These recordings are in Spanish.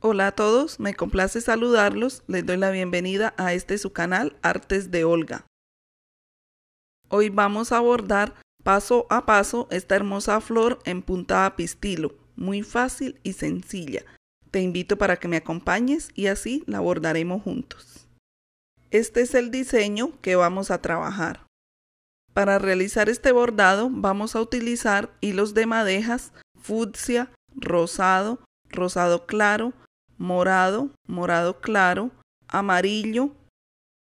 Hola a todos, me complace saludarlos, les doy la bienvenida a este su canal Artes de Olga. Hoy vamos a bordar paso a paso esta hermosa flor en puntada pistilo, muy fácil y sencilla. Te invito para que me acompañes y así la bordaremos juntos. Este es el diseño que vamos a trabajar. Para realizar este bordado vamos a utilizar hilos de madejas, fucsia, rosado, rosado claro, morado, morado claro, amarillo,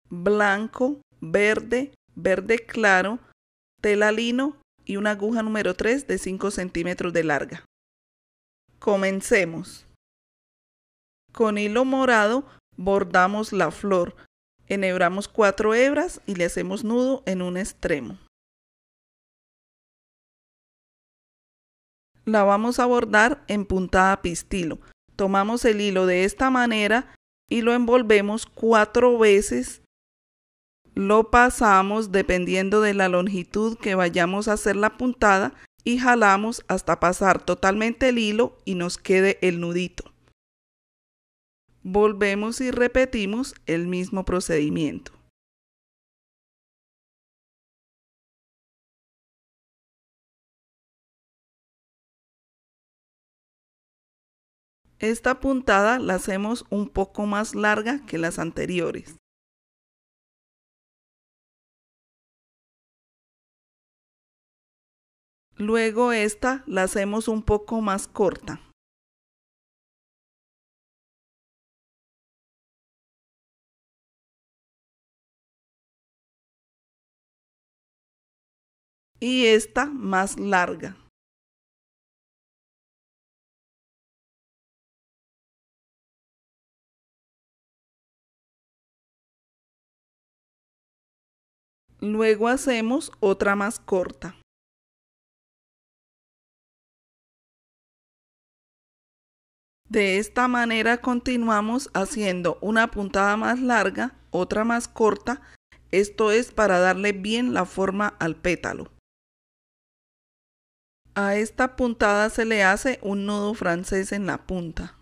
blanco, verde, verde claro, tela lino y una aguja número 3 de 5 centímetros de larga. Comencemos. Con hilo morado bordamos la flor, enhebramos cuatro hebras y le hacemos nudo en un extremo. La vamos a bordar en puntada pistilo, Tomamos el hilo de esta manera y lo envolvemos cuatro veces. Lo pasamos dependiendo de la longitud que vayamos a hacer la puntada y jalamos hasta pasar totalmente el hilo y nos quede el nudito. Volvemos y repetimos el mismo procedimiento. Esta puntada la hacemos un poco más larga que las anteriores. Luego esta la hacemos un poco más corta. Y esta más larga. Luego hacemos otra más corta. De esta manera continuamos haciendo una puntada más larga, otra más corta, esto es para darle bien la forma al pétalo. A esta puntada se le hace un nudo francés en la punta.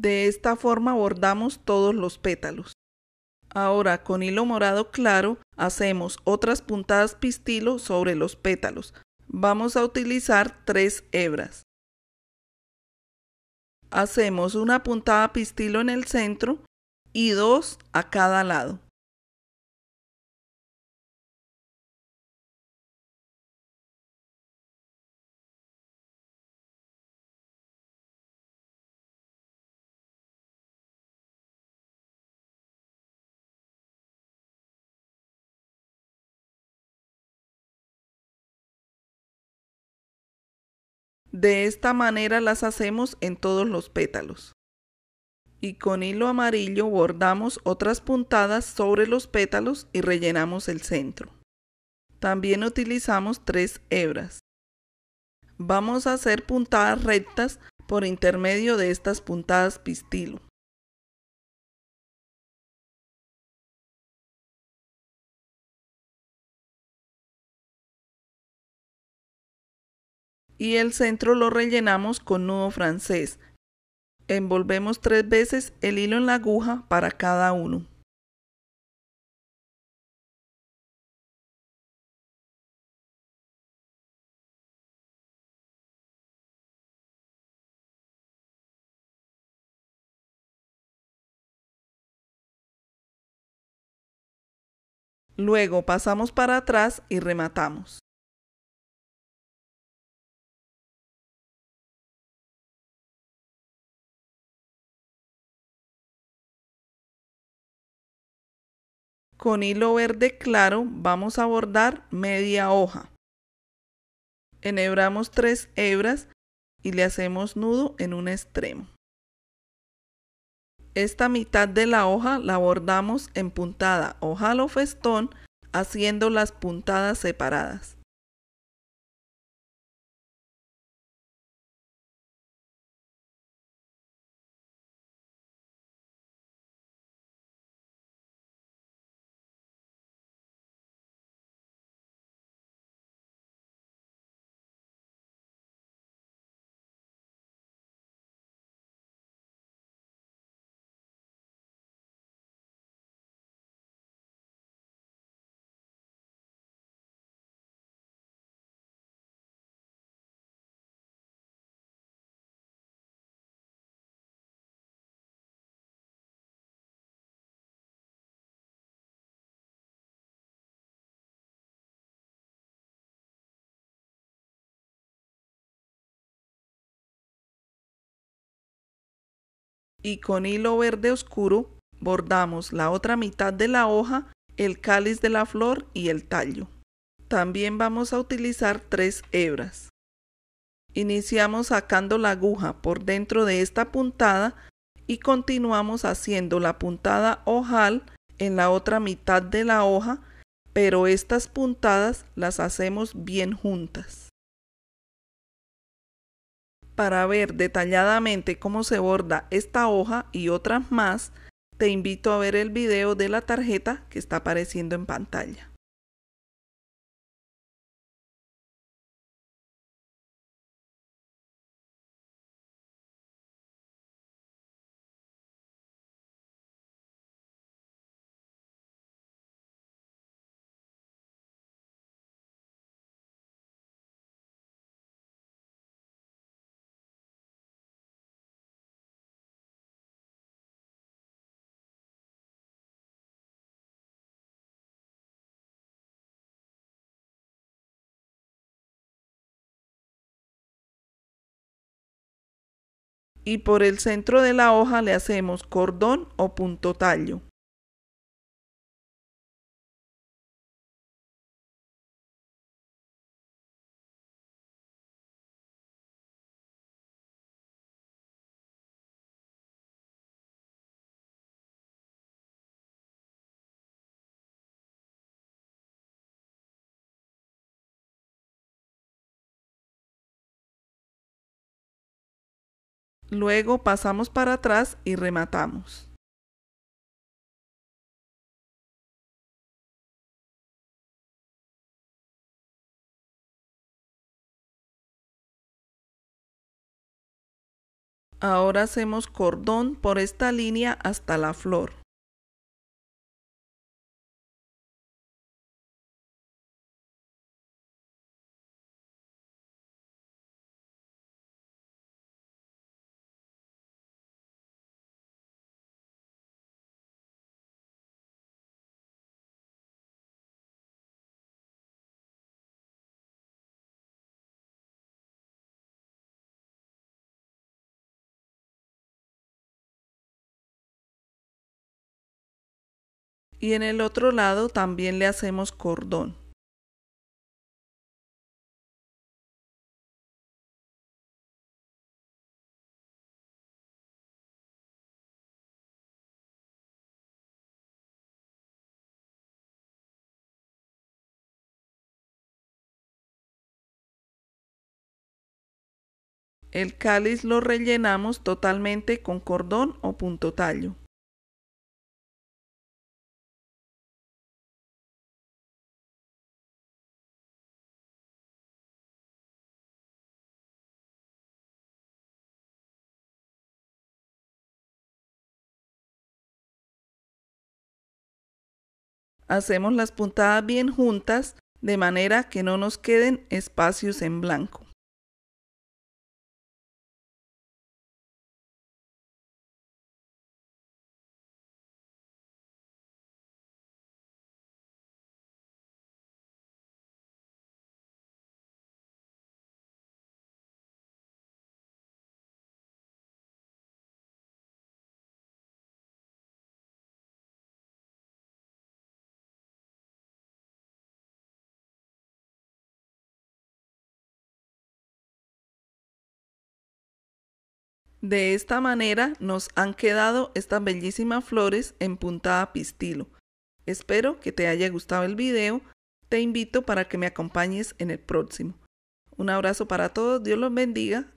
De esta forma bordamos todos los pétalos. Ahora con hilo morado claro hacemos otras puntadas pistilo sobre los pétalos. Vamos a utilizar tres hebras. Hacemos una puntada pistilo en el centro y dos a cada lado. De esta manera las hacemos en todos los pétalos. Y con hilo amarillo bordamos otras puntadas sobre los pétalos y rellenamos el centro. También utilizamos tres hebras. Vamos a hacer puntadas rectas por intermedio de estas puntadas pistilo. y el centro lo rellenamos con nudo francés. Envolvemos tres veces el hilo en la aguja para cada uno. Luego pasamos para atrás y rematamos. con hilo verde claro vamos a bordar media hoja. Enhebramos tres hebras y le hacemos nudo en un extremo. Esta mitad de la hoja la bordamos en puntada o festón haciendo las puntadas separadas. y con hilo verde oscuro bordamos la otra mitad de la hoja, el cáliz de la flor y el tallo. También vamos a utilizar tres hebras. Iniciamos sacando la aguja por dentro de esta puntada y continuamos haciendo la puntada ojal en la otra mitad de la hoja, pero estas puntadas las hacemos bien juntas para ver detalladamente cómo se borda esta hoja y otras más, te invito a ver el video de la tarjeta que está apareciendo en pantalla. y por el centro de la hoja le hacemos cordón o punto tallo. Luego pasamos para atrás y rematamos. Ahora hacemos cordón por esta línea hasta la flor. y en el otro lado también le hacemos cordón. El cáliz lo rellenamos totalmente con cordón o punto tallo. hacemos las puntadas bien juntas de manera que no nos queden espacios en blanco. De esta manera nos han quedado estas bellísimas flores en puntada pistilo. Espero que te haya gustado el video. Te invito para que me acompañes en el próximo. Un abrazo para todos, Dios los bendiga.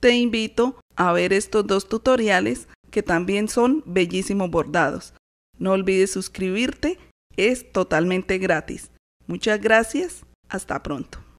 Te invito a ver estos dos tutoriales que también son bellísimos bordados. No olvides suscribirte, es totalmente gratis. Muchas gracias, hasta pronto.